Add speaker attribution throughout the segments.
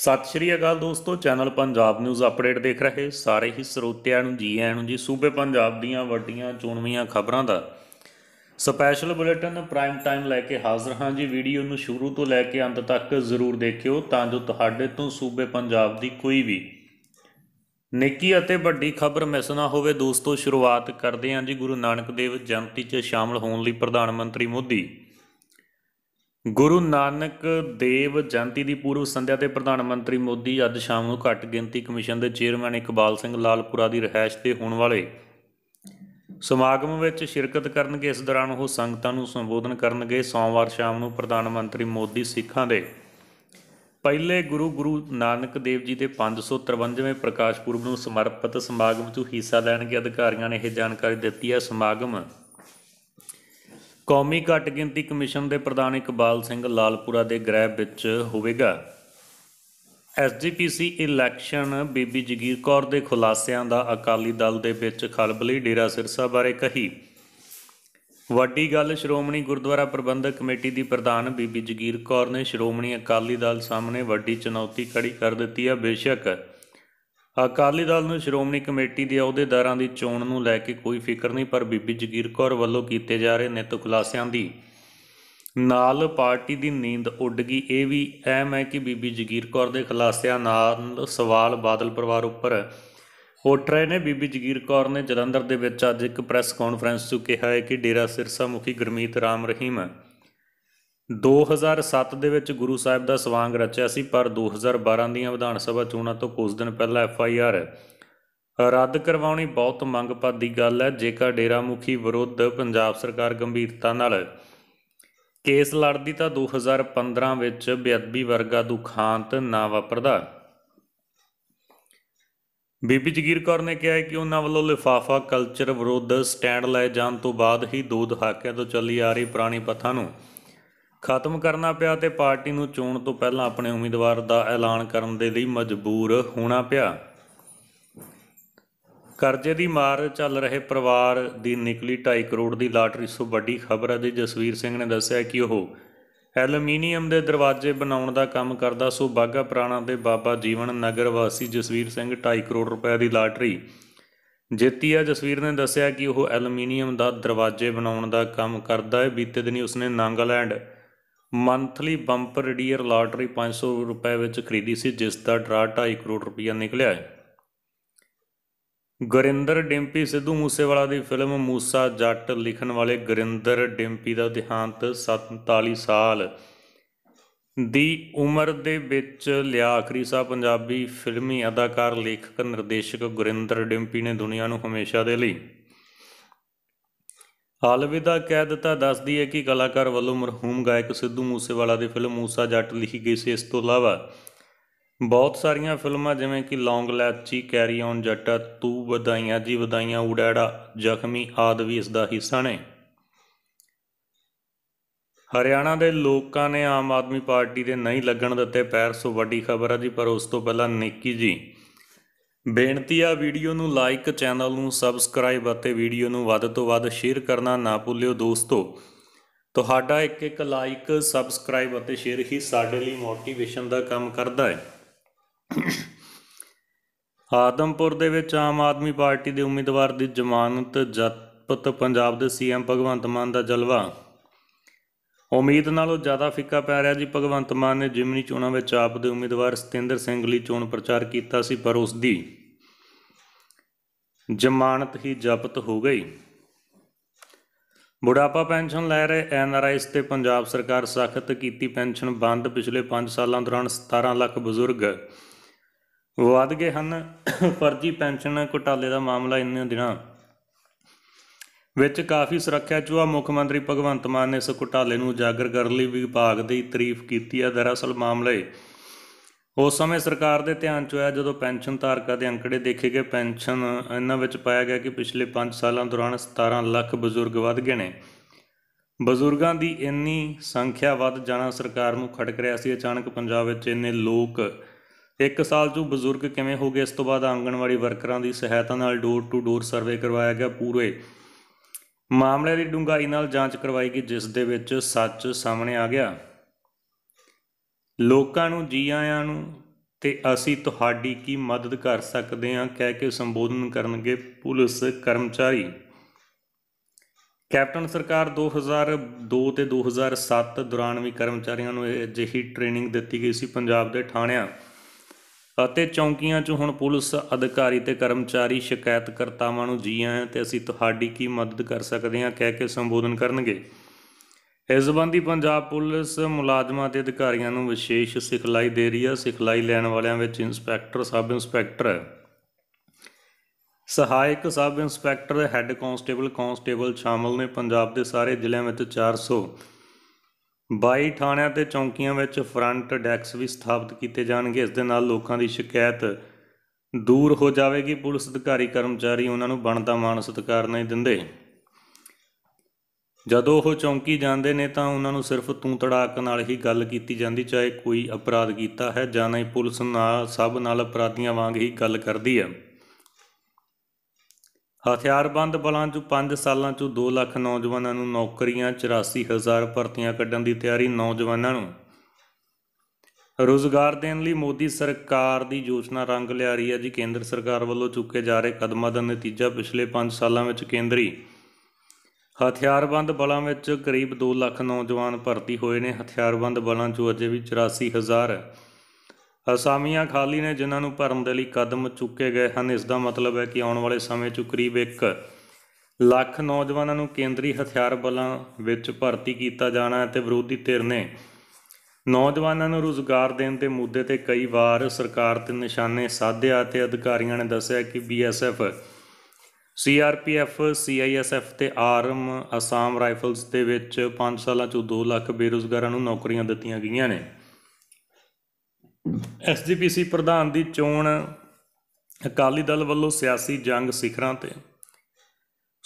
Speaker 1: ਸਤਿ ਸ਼੍ਰੀ ਅਕਾਲ ਦੋਸਤੋ channel Punjab news update ਦੇਖ ਰਹੇ ਸਾਰੇ ਹੀ ਸਰੋਤਿਆਂ ਨੂੰ ਜੀ ਆਇਆਂ ਨੂੰ ਜੀ ਸੂਬੇ ਪੰਜਾਬ ਦੀਆਂ ਵੱਡੀਆਂ ਚੋਣਵੀਆਂ ਖਬਰਾਂ ਦਾ ਸਪੈਸ਼ਲ ਬੁਲੇਟਿਨ ਪ੍ਰਾਈਮ ਟਾਈਮ ਲੈ ਕੇ ਹਾਜ਼ਰ ਹਾਂ ਜੀ ਵੀਡੀਓ ਨੂੰ ਸ਼ੁਰੂ ਤੋਂ ਲੈ ਕੇ ਅੰਤ ਤੱਕ ਜ਼ਰੂਰ ਦੇਖਿਓ ਤਾਂ ਜੋ ਤੁਹਾਡੇ ਤੋਂ ਸੂਬੇ ਪੰਜਾਬ ਦੀ ਕੋਈ ਵੀ ਨਿੱਕੀ ਅਤੇ ਵੱਡੀ ਖਬਰ ਮਿਸ ਨਾ ਹੋਵੇ ਦੋਸਤੋ ਸ਼ੁਰੂਆਤ ਕਰਦੇ ਹਾਂ ਜੀ ਗੁਰੂ ਨਾਨਕ ਦੇਵ ਜਨਮਤੀ 'ਚ ਸ਼ਾਮਲ ਹੋਣ ਲਈ ਪ੍ਰਧਾਨ ਮੰਤਰੀ ਮੋਦੀ ਗੁਰੂ ਨਾਨਕ ਦੇਵ ਜਯੰਤੀ ਦੀ ਪੂਰਵ ਸੰਧਿਆ ਤੇ ਪ੍ਰਧਾਨ ਮੰਤਰੀ ਮੋਦੀ ਅੱਜ ਸ਼ਾਮ ਨੂੰ ਘੱਟ ਗਿਣਤੀ ਕਮਿਸ਼ਨ ਦੇ ਚੇਅਰਮੈਨ ਇਕਬਾਲ ਸਿੰਘ ਲਾਲਪੁਰਾ ਦੀ ਰਹਿائش ਤੇ ਹੋਣ ਵਾਲੇ ਸਮਾਗਮ ਵਿੱਚ ਸ਼ਿਰਕਤ ਕਰਨਗੇ ਇਸ ਦੌਰਾਨ ਉਹ ਸੰਗਤਾਂ ਨੂੰ ਸੰਬੋਧਨ ਕਰਨਗੇ ਸੋਮਵਾਰ ਸ਼ਾਮ ਨੂੰ ਪ੍ਰਧਾਨ ਮੰਤਰੀ ਮੋਦੀ ਸਿੱਖਾਂ ਦੇ ਪਹਿਲੇ ਗੁਰੂ ਗੁਰੂ ਨਾਨਕ ਦੇਵ ਜੀ ਦੇ 553ਵੇਂ ਪ੍ਰਕਾਸ਼ ਪੁਰਬ ਨੂੰ ਸਮਰਪਿਤ ਸਮਾਗਮ ਤੋਂ ਹਿੱਸਾ ਲੈਣਗੇ ਅਧਿਕਾਰੀਆਂ ਨੇ ਇਹ ਜਾਣਕਾਰੀ ਦਿੱਤੀ ਹੈ ਸਮਾਗਮ ਕੌਮੀ ਘੱਟ ਗਿਣਤੀ ਕਮਿਸ਼ਨ ਦੇ ਪ੍ਰਧਾਨ ਇਕਬਾਲ ਸਿੰਘ ਲਾਲਪੁਰਾ ਦੇ ਗ੍ਰਹਿ ਵਿੱਚ ਹੋਵੇਗਾ ਐਸਜੀਪੀਸੀ ਇਲੈਕਸ਼ਨ ਬੀਬੀ ਜਗੀਰ ਕੌਰ ਦੇ ਖੁਲਾਸਿਆਂ ਦਾ ਅਕਾਲੀ ਦਲ ਦੇ ਵਿੱਚ ਖਲਬਲੀ ਡੇਰਾ ਸਿਰਸਾ ਬਾਰੇ ਕਹੀ ਵੱਡੀ ਗੱਲ ਸ਼੍ਰੋਮਣੀ ਗੁਰਦੁਆਰਾ ਪ੍ਰਬੰਧਕ ਕਮੇਟੀ ਦੀ ਪ੍ਰਧਾਨ ਬੀਬੀ ਜਗੀਰ ਕੌਰ ਨੇ ਸ਼੍ਰੋਮਣੀ ਅਕਾਲੀ ਦਲ ਸਾਹਮਣੇ ਵੱਡੀ ਚੁਣੌਤੀ ਖੜੀ ਕਰ ਦਿੱਤੀ ਹੈ ਬੇਸ਼ੱਕ ਅਕਾਲੀ ਦਲ ਨੂੰ ਸ਼੍ਰੋਮਣੀ ਕਮੇਟੀ ਦੇ ਅਹੁਦੇਦਾਰਾਂ ਦੀ ਚੋਣ ਨੂੰ ਲੈ ਕੇ ਕੋਈ ਫਿਕਰ ਨਹੀਂ ਪਰ ਬੀਬੀ ਜਗੀਰ ਕੌਰ ਵੱਲੋਂ ਕੀਤੇ ਜਾ ਰਹੇ ਨਿੱਤ ਖੁਲਾਸਿਆਂ ਦੀ ਨਾਲ ਪਾਰਟੀ ਦੀ ਨੀਂਦ ਉੱਡ ਗਈ ਇਹ ਵੀ ਐਮ ਹੈ ਕਿ ਬੀਬੀ ਜਗੀਰ ਕੌਰ ਦੇ ਖੁਲਾਸਿਆਂ ਨਾਲ ਸਵਾਲ ਬਾਦਲ ਪਰਿਵਾਰ ਉੱਪਰ ਉੱਠ ਰਹੇ ਨੇ ਬੀਬੀ ਜਗੀਰ ਕੌਰ ਨੇ ਜਲੰਧਰ ਦੇ ਵਿੱਚ ਅੱਜ ਇੱਕ ਪ੍ਰੈਸ ਕਾਨਫਰੰਸ 'ਚ ਕਿਹਾ ਹੈ ਕਿ ਡੇਰਾ ਸਿਰਸਾ ਮੁਖੀ ਗਰਮੀਤ ਰਾਮ ਰਹੀਮ 2007 ਦੇ ਵਿੱਚ ਗੁਰੂ ਸਾਹਿਬ ਦਾ ਸਵਾਂਗ ਰਚਿਆ ਸੀ ਪਰ 2012 ਦੀਆਂ ਵਿਧਾਨ ਸਭਾ ਚੋਣਾਂ ਤੋਂ ਕੁਝ ਦਿਨ ਪਹਿਲਾਂ ਐਫ ਆਈ ਆਰ ਰੱਦ ਕਰਵਾਉਣੀ ਬਹੁਤ ਮੰਗ ਪਾਦੀ ਗੱਲ ਹੈ ਜੇਕਰ ਡੇਰਾ ਮੁਖੀ ਵਿਰੁੱਧ ਪੰਜਾਬ ਸਰਕਾਰ ਗੰਭੀਰਤਾ ਨਾਲ ਕੇਸ ਲੜਦੀ ਤਾਂ 2015 ਵਿੱਚ ਬੇਅਦਬੀ ਵਰਗਾ ਦੁਖਾਂਤ ਨਾ ਵਾਪਰਦਾ ਬੀਬੀ ਜਗੀਰ ਕੌਰ ਨੇ ਕਿਹਾ ਕਿ ਉਹਨਾਂ ਵੱਲੋਂ ਲਿਫਾਫਾ ਕਲਚਰ ਵਿਰੁੱਧ ਸਟੈਂਡ ਲਏ ਜਾਣ ਤੋਂ ਬਾਅਦ ਹੀ ਦੋ ਦਹਾਕਿਆਂ ਤੋਂ ਚੱਲੀ ਆ ਰਹੀ ਪੁਰਾਣੀ ਪਥਾ ਨੂੰ ਖਤਮ ਕਰਨਾ ਪਿਆ ਤੇ ਪਾਰਟੀ ਨੂੰ ਚੋਣ ਤੋਂ ਪਹਿਲਾਂ ਆਪਣੇ ਉਮੀਦਵਾਰ ਦਾ ਐਲਾਨ ਕਰਨ ਦੇ ਲਈ ਮਜਬੂਰ ਹੋਣਾ ਪਿਆ ਕਰਜ਼ੇ ਦੀ ਮਾਰ ਚੱਲ ਰਹੇ ਪਰਿਵਾਰ ਦੀ ਨਿਕਲੀ 2.5 ਕਰੋੜ ਦੀ ਲਾਟਰੀ ਸੋ ਵੱਡੀ ਖਬਰ ਹੈ ਜੀ ਜਸਵੀਰ ਸਿੰਘ ਨੇ ਦੱਸਿਆ ਕਿ ਉਹ ਐਲੂਮੀਨੀਅਮ ਦੇ ਦਰਵਾਜ਼ੇ ਬਣਾਉਣ ਦਾ ਕੰਮ ਕਰਦਾ ਸੋ ਬਾਗਾ ਪ੍ਰਾਣਾ ਦੇ ਬਾਬਾ ਜੀਵਨ ਨਗਰ ਵਾਸੀ ਜਸਵੀਰ ਸਿੰਘ 2.5 ਕਰੋੜ ਰੁਪਏ ਦੀ ਲਾਟਰੀ ਜਿੱਤੀ ਆ ਜਸਵੀਰ ਨੇ ਦੱਸਿਆ ਕਿ ਉਹ ਐਲੂਮੀਨੀਅਮ ਦਾ ਦਰਵਾਜ਼ੇ ਬਣਾਉਣ ਦਾ ਕੰਮ ਕਰਦਾ ਹੈ ਬੀਤੇ ਦਿਨੀ ਉਸਨੇ Nagaland monthly bumper dear lottery 500 ਰੁਪਏ ਵਿੱਚ ਖਰੀਦੀ ਸੀ ਜਿਸ ਦਾ ਡਰਾ 2.5 ਕਰੋੜ ਰੁਪਇਆ ਨਿਕਲਿਆ ਹੈ ਗੁਰਿੰਦਰ ਡਿੰਪੀ ਸਿੱਧੂ ਮੂਸੇਵਾਲਾ ਦੀ ਫਿਲਮ ਮੂਸਾ ਜੱਟ ਲਿਖਣ ਵਾਲੇ ਗੁਰਿੰਦਰ ਡਿੰਪੀ ਦਾ ਦੇਹਾਂਤ 47 ਸਾਲ ਦੀ ਉਮਰ ਦੇ ਵਿੱਚ ਲਿਆ ਆਖਰੀ ਸਾ ਪੰਜਾਬੀ ਫਿਲਮੀ ਅਦਾਕਾਰ ਲੇਖਕ ਨਿਰਦੇਸ਼ਕ ਗੁਰਿੰਦਰ ਡਿੰਪੀ ਨੇ ਦੁਨੀਆ ਨੂੰ ਹਮੇਸ਼ਾ ਦੇ ਲਈ ਅਲਵਿਦਾ ਕਹਿ ਦਿੱਤਾ ਦੱਸਦੀ ਹੈ ਕਿ ਕਲਾਕਾਰ ਵੱਲੋਂ ਮਰਹੂਮ ਗਾਇਕ ਸਿੱਧੂ ਮੂਸੇਵਾਲਾ ਦੀ ਫਿਲਮ ਮੂਸਾ ਜੱਟ ਲਿਖੀ ਗਈ ਸੀ ਇਸ ਤੋਂ ਇਲਾਵਾ ਬਹੁਤ ਸਾਰੀਆਂ ਫਿਲਮਾਂ ਜਿਵੇਂ ਕਿ ਲੌਂਗ ਲੈਚੀ ਕੈਰੀ ਔਨ ਜੱਟਾ ਤੂੰ ਵਧਾਈਆਂ ਜੀ ਵਧਾਈਆਂ ਉਡਾੜਾ ਜ਼ਖਮੀ ਆਦ ਵੀ ਇਸ ਦਾ ਹਿੱਸਾ ਨੇ ਹਰਿਆਣਾ ਦੇ ਲੋਕਾਂ ਨੇ ਆਮ ਆਦਮੀ ਪਾਰਟੀ ਦੇ ਨਹੀਂ ਲੱਗਣ ਦਿੱਤੇ ਪੈਰ ਸੋ ਵੱਡੀ ਖਬਰ ਹੈ ਜੀ ਪਰ ਉਸ ਤੋਂ ਪਹਿਲਾਂ ਨੇਕੀ ਜੀ ਬੇਨਤੀ ਆ ਵੀਡੀਓ ਨੂੰ ਲਾਈਕ ਚੈਨਲ ਨੂੰ ਸਬਸਕ੍ਰਾਈਬ ਅਤੇ ਵੀਡੀਓ ਨੂੰ ਵੱਧ ਤੋਂ ਵੱਧ ਸ਼ੇਅਰ ਕਰਨਾ ਨਾ ਭੁੱਲਿਓ ਦੋਸਤੋ ਤੁਹਾਡਾ ਇੱਕ ਇੱਕ ਲਾਈਕ ਸਬਸਕ੍ਰਾਈਬ ਅਤੇ ਸ਼ੇਅਰ ਹੀ ਸਾਡੇ ਲਈ ਮੋਟੀਵੇਸ਼ਨ ਦਾ ਕੰਮ ਕਰਦਾ ਹੈ ਆਦਮਪੁਰ ਦੇ ਵਿੱਚ ਆਮ ਆਦਮੀ ਪਾਰਟੀ ਦੇ ਉਮੀਦਵਾਰ ਦੀ ਜ਼ਮਾਨਤ ਜਤਪਤ ਪੰਜਾਬ ਦੇ ਸੀਐਮ ਭਗਵੰਤ ਮਾਨ ਦਾ ਜਲਵਾ ਉਮੀਦ ਨਾਲੋਂ ਜ਼ਿਆਦਾ ਫਿੱਕਾ ਪੈ ਰਿਹਾ ਜੀ ਭਗਵੰਤ ਮਾਨ ਨੇ ਜਿਮਨੀ ਚੋਣਾਂ ਵਿੱਚ ਆਪ ਦੇ ਉਮੀਦਵਾਰ ਸਤਿੰਦਰ ਸਿੰਘ ਲਈ ਚੋਣ ਪ੍ਰਚਾਰ ਕੀਤਾ ਸੀ ਪਰ ਉਸ ਦੀ ਜ਼ਮਾਨਤ ਹੀ ਜ਼ਬਤ ਹੋ ਗਈ ਬੁਢਾਪਾ ਪੈਨਸ਼ਨ ਲੈ ਰਹੇ ਐਨਆਰਆਈਸ ਤੇ ਪੰਜਾਬ ਸਰਕਾਰ ਸਖਤ ਕੀਤੀ ਪੈਨਸ਼ਨ ਬੰਦ ਪਿਛਲੇ 5 ਸਾਲਾਂ ਦੌਰਾਨ 17 ਲੱਖ ਬਜ਼ੁਰਗ ਵਧ ਗਏ ਹਨ ਫਰਜ਼ੀ ਪੈਨਸ਼ਨ ਘੁਟਾਲੇ ਦਾ ਮਾਮਲਾ ਇੰਨੇ ਦਿਨਾਂ ਵਿੱਚ ਕਾਫੀ ਸੁਰੱਖਿਆ ਚੂਹਾ ਮੁੱਖ ਮੰਤਰੀ ਭਗਵੰਤ ਮਾਨ ਨੇ ਇਸ ਨੂੰ ਉਜਾਗਰ ਕਰਨ ਲਈ ਵਿਭਾਗ ਦੀ ਤਾਰੀਫ ਕੀਤੀ ਹੈ ਦਰਅਸਲ ਮਾਮਲੇ ਉਸ ਸਮੇਂ ਸਰਕਾਰ ਦੇ ਧਿਆਨ ਚ ਆਇਆ ਜਦੋਂ ਪੈਨਸ਼ਨ ਧਾਰਕਾਂ ਦੇ ਅੰਕੜੇ ਦੇਖੇ ਗਏ ਪੈਨਸ਼ਨ ਇਹਨਾਂ ਵਿੱਚ ਪਾਇਆ ਗਿਆ ਕਿ ਪਿਛਲੇ 5 ਸਾਲਾਂ ਦੌਰਾਨ 17 ਲੱਖ ਬਜ਼ੁਰਗ ਵੱਧ ਗਏ ਨੇ ਬਜ਼ੁਰਗਾਂ ਦੀ ਇੰਨੀ ਸੰਖਿਆ ਵੱਧ ਜਾਣਾ ਸਰਕਾਰ ਨੂੰ ਖੜਕ ਰਿਹਾ ਸੀ ਅਚਾਨਕ ਪੰਜਾਬ ਵਿੱਚ ਇੰਨੇ ਲੋਕ ਇੱਕ ਸਾਲ ਚ ਬਜ਼ੁਰਗ ਕਿਵੇਂ ਹੋ ਗਏ ਇਸ ਤੋਂ ਬਾਅਦ ਆਂਗਣਵਾੜੀ ਵਰਕਰਾਂ ਦੀ ਸਹਾਇਤਾ ਨਾਲ ਡੋਰ ਟੂ ਡੋਰ ਸਰਵੇ ਕਰਵਾਇਆ ਗਿਆ ਪੂਰੇ ਮਾਮਲੇ ਦੀ ਡੂੰਘਾਈ ਨਾਲ ਜਾਂਚ ਕਰਵਾਈ ਗਈ ਜਿਸ ਦੇ ਵਿੱਚ ਸੱਚ ਸਾਹਮਣੇ ਆ ਗਿਆ ਲੋਕਾਂ ਨੂੰ ਜੀ ਆਇਆਂ ਨੂੰ ਤੇ ਅਸੀਂ ਤੁਹਾਡੀ ਕੀ ਮਦਦ ਕਰ ਸਕਦੇ ਹਾਂ ਕਹਿ ਕੇ ਸੰਬੋਧਨ ਕਰਨਗੇ ਪੁਲਿਸ ਕਰਮਚਾਰੀ ਕੈਪਟਨ ਸਰਕਾਰ 2002 ਤੇ 2007 ਦੌਰਾਨ ਵੀ ਕਰਮਚਾਰੀਆਂ ਨੂੰ ਅਜਿਹੀ ਟ੍ਰੇਨਿੰਗ ਦਿੱਤੀ ਗਈ ਸੀ ਪੰਜਾਬ ਦੇ ਥਾਣਿਆਂ ਅਤੇ ਚੌਂਕੀਆਂ 'ਚ ਹੁਣ ਪੁਲਿਸ ਅਧਿਕਾਰੀ ਤੇ ਕਰਮਚਾਰੀ ਸ਼ਿਕਾਇਤਕਰਤਾਵਾਂ ਨੂੰ ਜੀ ਆਇਆਂ ਤੇ ਅਸੀਂ ਤੁਹਾਡੀ ਕੀ ਮਦਦ ਕਰ ਸਕਦੇ ਹਾਂ ਕਹਿ ਕੇ ਸੰਬੋਧਨ ਕਰਨਗੇ ਇਸ ਸੰਬੰਧੀ ਪੰਜਾਬ ਪੁਲਿਸ ਮੁਲਾਜ਼ਮਾਂ ਤੇ ਅਧਿਕਾਰੀਆਂ ਨੂੰ ਵਿਸ਼ੇਸ਼ ਸਿਖਲਾਈ ਦੇ ਰਹੀ ਹੈ ਸਿਖਲਾਈ ਲੈਣ ਵਾਲਿਆਂ ਵਿੱਚ ਇਨਸਪੈਕਟਰ ਸਬ ਇਨਸਪੈਕਟਰ ਸਹਾਇਕ sub inspector head constable constable ਸ਼ਾਮਲ ਨੇ ਪੰਜਾਬ ਦੇ ਸਾਰੇ ਜ਼ਿਲ੍ਹਿਆਂ ਵਿੱਚ 400 22 ਥਾਣਿਆਂ ਤੇ ਚੌਂਕੀਆਂ ਵਿੱਚ ਫਰੰਟ ਡੈਕਸ ਵੀ ਸਥਾਪਿਤ ਕੀਤੇ ਜਾਣਗੇ ਇਸ ਦੇ ਨਾਲ ਲੋਕਾਂ ਦੀ ਸ਼ਿਕਾਇਤ ਦੂਰ ਹੋ ਜਾਵੇਗੀ ਪੁਲਿਸ ਅਧਿਕਾਰੀ ਕਰਮਚਾਰੀ ਉਹਨਾਂ ਨੂੰ ਬਣਦਾ ਮਾਣ ਸਤਿਕਾਰ ਨਹੀਂ ਦਿੰਦੇ ਜਦੋਂ ਉਹ ਚੌਂਕੀ ਜਾਂਦੇ ਨੇ ਤਾਂ ਉਹਨਾਂ ਨੂੰ ਸਿਰਫ ਤੂੰ ਤੜਾਕ ਨਾਲ ਹੀ ਗੱਲ ਕੀਤੀ ਜਾਂਦੀ ਚਾਹੇ ਕੋਈ ਅਪਰਾਧ ਕੀਤਾ ਹੈ ਜਾਂ ਨਹੀਂ ਪੁਲਿਸ ਨਾਲ ਸਭ ਨਾਲ ਅਪਰਾਧੀਆਂ ਵਾਂਗ ਹੀ ਗੱਲ ਕਰਦੀ ਹੈ ਹਥਿਆਰਬੰਦ ਬਲਾਂ 'ਚ 5 ਸਾਲਾਂ 'ਚ 2 ਲੱਖ ਨੌਜਵਾਨਾਂ ਨੂੰ ਨੌਕਰੀਆਂ 84000 ਭਰਤੀਆਂ ਕੱਢਣ ਦੀ ਤਿਆਰੀ ਨੌਜਵਾਨਾਂ ਨੂੰ ਰੋਜ਼ਗਾਰ ਦੇਣ ਲਈ ਮੋਦੀ ਸਰਕਾਰ ਦੀ ਯੋਜਨਾ ਰੰਗ ਲਿਆ ਰਹੀ ਹੈ ਜੀ ਕੇਂਦਰ ਸਰਕਾਰ ਵੱਲੋਂ ਚੁੱਕੇ ਜਾ ਰਹੇ ਕਦਮਾਂ ਦਾ ਨਤੀਜਾ ਪਿਛਲੇ 5 ਸਾਲਾਂ ਵਿੱਚ ਕੇਂਦਰੀ ਹਥਿਆਰਬੰਦ ਬਲਾਂ ਵਿੱਚ ਕਰੀਬ 2 ਲੱਖ ਨੌਜਵਾਨ ਭਰਤੀ ਹੋਏ ਨੇ ਹਥਿਆਰਬੰਦ ਬਲਾਂ 'ਚੋਂ ਅਜੇ ਵੀ 84000 ਅਸਾਮੀਆਂ ਖਾਲੀ ਨੇ ਜਿਨ੍ਹਾਂ ਨੂੰ ਭਰਨ ਦੇ ਲਈ ਕਦਮ ਚੁੱਕੇ ਗਏ ਹਨ ਇਸ ਦਾ ਮਤਲਬ ਹੈ ਕਿ ਆਉਣ ਵਾਲੇ ਸਮੇਂ 'ਚ ਕਰੀਬ 1 ਲੱਖ ਨੌਜਵਾਨਾਂ ਨੂੰ ਕੇਂਦਰੀ ਹਥਿਆਰ ਬਲਾਂ ਵਿੱਚ ਭਰਤੀ ਕੀਤਾ ਜਾਣਾ ਹੈ ਤੇ ਵਿਰੋਧੀ ਧਿਰ ਨੇ ਨੌਜਵਾਨਾਂ ਨੂੰ ਰੋਜ਼ਗਾਰ ਦੇਣ ਦੇ ਮੁੱਦੇ ਤੇ ਕਈ ਵਾਰ ਸਰਕਾਰ ਤੇ ਨਿਸ਼ਾਨੇ ਸਾਧਿਆ ਤੇ ਅਧਿਕਾਰੀਆਂ ਨੇ ਦੱਸਿਆ ਕਿ ਬੀਐਸਐਫ ਸੀਆਰਪੀਐਫ ਸੀਆਈਐਸਐਫ ਤੇ ਆਰਮ ਅਸਾਮ ਰਾਈਫਲਸ ਦੇ ਵਿੱਚ 5 ਸਾਲਾਂ 'ਚ 2 ਲੱਖ ਬੇਰੋਜ਼ਗਾਰਾਂ ਨੂੰ ਨੌਕਰੀਆਂ ਦਿੱਤੀਆਂ ਗਈਆਂ ਨੇ ਐਸਜੀਪੀਸੀ ਪ੍ਰਧਾਨ ਦੀ ਚੋਣ ਅਕਾਲੀ ਦਲ ਵੱਲੋਂ ਸਿਆਸੀ ਜੰਗ ਸਿਖਰਾਂ ਤੇ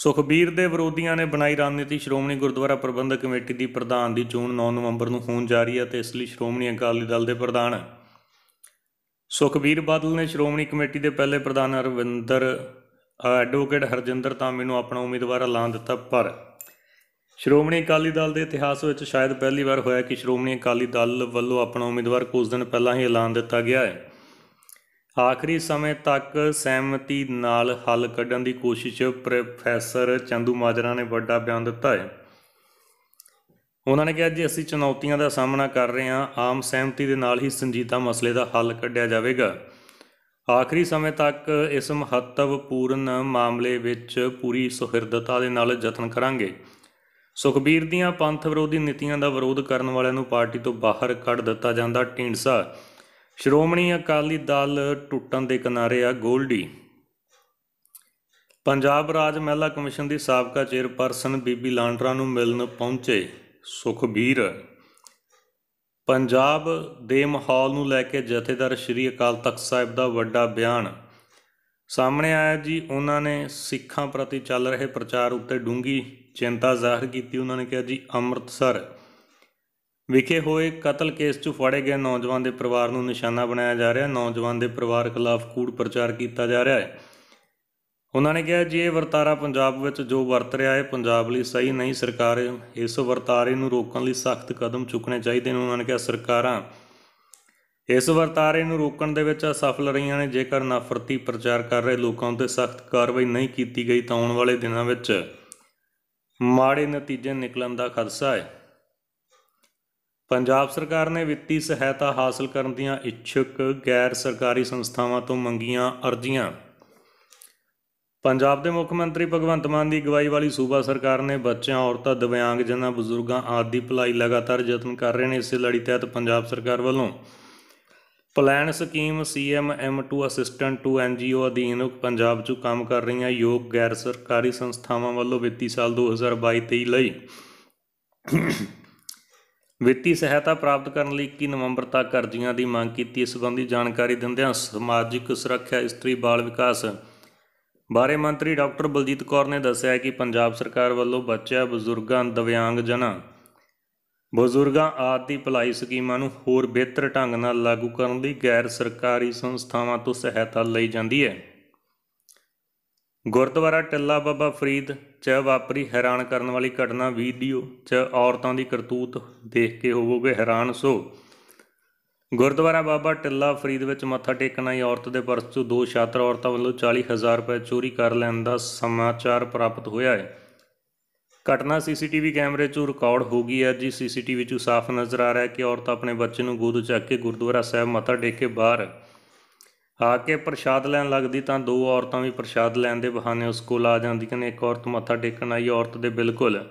Speaker 1: ਸੁਖਬੀਰ ਦੇ ਵਿਰੋਧੀਆਂ ਨੇ ਬਣਾਈ ਰਣਨੀਤੀ ਸ਼੍ਰੋਮਣੀ ਗੁਰਦੁਆਰਾ ਪ੍ਰਬੰਧਕ ਕਮੇਟੀ ਦੀ ਪ੍ਰਧਾਨ ਦੀ ਚੋਣ 9 ਨਵੰਬਰ ਨੂੰ ਹੋਣ ਜਾ ਰਹੀ ਹੈ ਤੇ ਇਸ ਲਈ ਸ਼੍ਰੋਮਣੀ ਅਕਾਲੀ ਦਲ ਦੇ ਪ੍ਰਧਾਨ ਸੁਖਬੀਰ ਬਾਦਲ ਨੇ ਸ਼੍ਰੋਮਣੀ ਕਮੇਟੀ ਦੇ ਪਹਿਲੇ ਪ੍ਰਧਾਨ ਅਰਵਿੰਦਰ ਐਡਵੋਕੇਟ ਹਰਜਿੰਦਰ ਤਾਮੀ ਨੂੰ ਆਪਣਾ ਉਮੀਦਵਾਰ ਐਲਾਨ ਦਿੱਤਾ ਪਰ ਸ਼੍ਰੋਮਣੀ ਅਕਾਲੀ ਦਲ ਦੇ ਇਤਿਹਾਸ ਵਿੱਚ ਸ਼ਾਇਦ ਪਹਿਲੀ ਵਾਰ ਹੋਇਆ ਕਿ ਸ਼੍ਰੋਮਣੀ ਅਕਾਲੀ ਦਲ ਵੱਲੋਂ ਆਪਣਾ ਉਮੀਦਵਾਰ ਕੁਝ ਦਿਨ ਪਹਿਲਾਂ ਹੀ ਐਲਾਨ ਦਿੱਤਾ ਗਿਆ ਹੈ ਆਖਰੀ ਸਮੇਂ ਤੱਕ ਸਹਿਮਤੀ ਨਾਲ ਹੱਲ ਕੱਢਣ ਦੀ ਕੋਸ਼ਿਸ਼ ਪ੍ਰੋਫੈਸਰ ਚੰਦੂ ਮਾਜਰਾ ਨੇ ਵੱਡਾ ਬਿਆਨ ਦਿੱਤਾ ਹੈ ਉਹਨਾਂ ਨੇ ਕਿਹਾ ਜੀ ਅਸੀਂ ਚੁਣੌਤੀਆਂ ਦਾ ਸਾਹਮਣਾ ਕਰ ਰਹੇ ਹਾਂ ਆਮ ਸਹਿਮਤੀ ਦੇ ਨਾਲ ਹੀ ਸੰਜੀਦਾ ਮਸਲੇ ਦਾ ਹੱਲ ਕੱਢਿਆ ਜਾਵੇਗਾ ਆਖਰੀ ਸਮੇਂ ਤੱਕ ਇਸ ਮਹੱਤਵਪੂਰਨ ਮਾਮਲੇ ਵਿੱਚ ਪੂਰੀ ਸੁਹਿਰਦਤਾ ਦੇ ਨਾਲ ਯਤਨ ਕਰਾਂਗੇ ਸੁਖਬੀਰ ਦੀਆਂ ਪੰਥ ਵਿਰੋਧੀ ਨੀਤੀਆਂ ਦਾ ਵਿਰੋਧ ਕਰਨ ਵਾਲਿਆਂ ਨੂੰ ਪਾਰਟੀ ਤੋਂ ਬਾਹਰ ਕੱਢ ਦਿੱਤਾ ਜਾਂਦਾ ਢੀਂਡਸਾ ਸ਼੍ਰੋਮਣੀ ਅਕਾਲੀ ਦਲ ਟੁੱਟਣ ਦੇ ਕਿਨਾਰੇ ਆ ਗੋਲਡੀ ਪੰਜਾਬ ਰਾਜ ਮਹਿਲਾ ਕਮਿਸ਼ਨ ਦੀ ਸਾਬਕਾ ਚੇਅਰਪਰਸਨ ਬੀਬੀ ਲਾਂਡਰਾ ਨੂੰ ਮਿਲਣ ਪਹੁੰਚੇ ਸੁਖਬੀਰ ਪੰਜਾਬ ਦੇ ਮਾਹੌਲ ਨੂੰ ਲੈ ਕੇ ਜਥੇਦਾਰ ਸ਼੍ਰੀ ਅਕਾਲ ਤਖਤ ਸਾਹਿਬ ਦਾ ਵੱਡਾ ਬਿਆਨ ਸਾਹਮਣੇ ਆਇਆ ਜੀ ਉਹਨਾਂ ਨੇ ਸਿੱਖਾਂ ਪ੍ਰਤੀ ਚੱਲ ਰਹੇ ਪ੍ਰਚਾਰ ਉੱਤੇ ਡੂੰਗੀ ਚਿੰਤਾ ਜ਼ਾਹਰ ਕੀਤੀ ਉਹਨਾਂ ਨੇ ਕਿਹਾ ਜੀ ਅੰਮ੍ਰਿਤਸਰ ਵਿਖੇ ਹੋਏ ਕਤਲ ਕੇਸ 'ਚ ਫੜੇ ਗਏ ਨੌਜਵਾਨ ਦੇ ਪਰਿਵਾਰ ਨੂੰ ਨਿਸ਼ਾਨਾ ਬਣਾਇਆ ਜਾ ਰਿਹਾ ਨੌਜਵਾਨ ਦੇ ਪਰਿਵਾਰ ਖਿਲਾਫ ਕੂੜ ਪ੍ਰਚਾਰ ਕੀਤਾ ਜਾ ਰਿਹਾ ਹੈ ਉਹਨਾਂ ਨੇ ਕਿਹਾ ਜੀ ਇਹ ਵਰਤਾਰਾ ਪੰਜਾਬ ਵਿੱਚ ਜੋ ਵਰਤ ਰਿਹਾ ਹੈ ਪੰਜਾਬ ਲਈ ਸਹੀ ਨਹੀਂ ਸਰਕਾਰ ਇਸ ਵਰਤਾਰੇ ਨੂੰ ਰੋਕਣ ਲਈ ਸਖਤ ਕਦਮ ਚੁੱਕਣੇ ਚਾਹੀਦੇ ਨੇ ਉਹਨਾਂ ਨੇ ਕਿਹਾ ਸਰਕਾਰਾਂ ਇਸ ਵਰਤਾਰੇ ਨੂੰ ਰੋਕਣ ਦੇ ਵਿੱਚ ਅਸਫਲ ਰਹੀਆਂ ਨੇ ਜੇਕਰ ਨਫ਼ਰਤੀ ਪ੍ਰਚਾਰ ਕਰ ਰਹੇ ਲੋਕਾਂ ਉੱਤੇ ਸਖਤ ਕਾਰਵਾਈ ਨਹੀਂ ਕੀਤੀ ਗਈ ਤਾਂ ਆਉਣ ਵਾਲੇ ਦਿਨਾਂ ਵਿੱਚ ਮਾੜੇ ਨਤੀਜੇ ਨਿਕਲਣ ਦਾ ਖਦਸ਼ਾ ਹੈ ਪੰਜਾਬ ਸਰਕਾਰ ਨੇ ਵਿੱਤੀ ਸਹਾਇਤਾ ਹਾਸਲ ਕਰਨ ਦੀਆਂ ਇੱਛੁਕ ਗੈਰ ਸਰਕਾਰੀ ਸੰਸਥਾਵਾਂ ਤੋਂ ਮੰਗੀਆਂ ਅਰਜ਼ੀਆਂ ਪੰਜਾਬ ਦੇ ਮੁੱਖ ਮੰਤਰੀ ਭਗਵੰਤ ਮਾਨ ਦੀ ਅਗਵਾਈ ਵਾਲੀ ਸੂਬਾ ਸਰਕਾਰ ਨੇ ਬੱਚਿਆਂ ਔਰਤਾਂ ਜਨਾਂ ਬਜ਼ੁਰਗਾਂ ਆਦਿ ਦੀ ਭਲਾਈ ਲਗਾਤਾਰ ਯਤਨ ਕਰ ਰਹੇ ਨੇ ਇਸੇ ਲੜੀ ਤਹਿਤ ਪੰਜਾਬ ਸਰਕਾਰ ਵੱਲੋਂ ਪਲਾਨ ਸਕੀਮ ਸੀਐਮਐਮ2 ਅਸਿਸਟੈਂਟ ਟੂ ਐਨਜੀਓ ਅਧੀਨ ਪੰਜਾਬ 'ਚ ਕੰਮ ਕਰ ਰਹੀਆਂ ਯੋਗ ਗੈਰ ਸਰਕਾਰੀ ਸੰਸਥਾਵਾਂ ਵੱਲੋਂ ਵਿੱਤੀ ਸਾਲ 2022-23 ਲਈ ਵਿੱਤੀ ਸਹਾਇਤਾ ਪ੍ਰਾਪਤ ਕਰਨ ਲਈ 21 ਨਵੰਬਰ ਤੱਕ ਅਰਜ਼ੀਆਂ ਦੀ ਮੰਗ ਕੀਤੀ ਇਸ ਸੰਬੰਧੀ ਜਾਣਕਾਰੀ ਦਿੰਦਿਆਂ ਸਮਾਜਿਕ ਸੁਰੱਖਿਆ ਇਸਤਰੀ ਬਾਲ ਵਿਕਾਸ ਬਾਰੇ ਮੰਤਰੀ ਡਾਕਟਰ ਬਲਜੀਤ ਕੌਰ ਨੇ ਦੱਸਿਆ ਕਿ ਪੰਜਾਬ ਸਰਕਾਰ ਵੱਲੋਂ ਬੱਚਿਆਂ ਬਜ਼ੁਰਗਾਂ ਦਿਵਿਆਂਗ ਜਨਾਂ ਬਜ਼ੁਰਗਾਂ ਆਦਿ ਦੀ ਭਲਾਈ ਸਕੀਮਾਂ ਨੂੰ ਹੋਰ ਬਿਹਤਰ ਢੰਗ ਨਾਲ ਲਾਗੂ ਕਰਨ ਲਈ ਗੈਰ ਸਰਕਾਰੀ ਸੰਸਥਾਵਾਂ ਤੋਂ ਸਹਾਇਤਾ ਲਈ ਜਾਂਦੀ ਹੈ ਗੁਰਦੁਆਰਾ ਟਿੱਲਾ ਬਾਬਾ ਫਰੀਦ 'ਚ ਵਾਪਰੀ ਹੈਰਾਨ ਕਰਨ ਵਾਲੀ ਘਟਨਾ ਵੀਡੀਓ 'ਚ ਔਰਤਾਂ ਦੀ ਕਰਤੂਤ ਦੇਖ ਕੇ ਹੋਵੋਗੇ ਹੈਰਾਨ ਸੋ ਗੁਰਦੁਆਰਾ ਬਾਬਾ ਟਿੱਲਾ ਫਰੀਦ ਵਿੱਚ ਮੱਥਾ ਟੇਕਣ ਆਈ ਔਰਤ ਦੇ ਪਰਸ ਤੋਂ ਦੋ ਛਾਤਰ ਔਰਤਾਂ ਵੱਲੋਂ 40000 ਰੁਪਏ ਚੋਰੀ ਕਰ ਲੈਣ ਦਾ ਸਮਾਚਾਰ ਪ੍ਰਾਪਤ ਹੋਇਆ ਹੈ ਘਟਨਾ ਸੀਸੀਟੀਵੀ ਕੈਮਰੇ 'ਚੋਂ ਰਿਕਾਰਡ ਹੋ ਗਈ ਹੈ ਜੀ ਸੀਸੀਟੀਵੀ 'ਚੋਂ ਸਾਫ਼ ਨਜ਼ਰ ਆ ਰਿਹਾ ਕਿ ਔਰਤ ਆਪਣੇ ਬੱਚੇ ਨੂੰ ਗੋਦ ਚੱਕ ਕੇ ਗੁਰਦੁਆਰਾ ਸਾਹਿਬ ਮੱਥਾ ਟੇਕ ਕੇ ਬਾਹਰ ਆ ਕੇ ਪ੍ਰਸ਼ਾਦ ਲੈਣ ਲੱਗਦੀ ਤਾਂ ਦੋ ਔਰਤਾਂ ਵੀ ਪ੍ਰਸ਼ਾਦ ਲੈਣ ਦੇ ਬਹਾਨੇ ਉਸ ਕੋਲ ਆ ਜਾਂਦੀਆਂ ਨੇ ਇੱਕ ਔਰਤ ਮੱਥਾ ਟੇਕਣ ਆਈ ਔਰਤ ਦੇ ਬਿਲਕੁਲ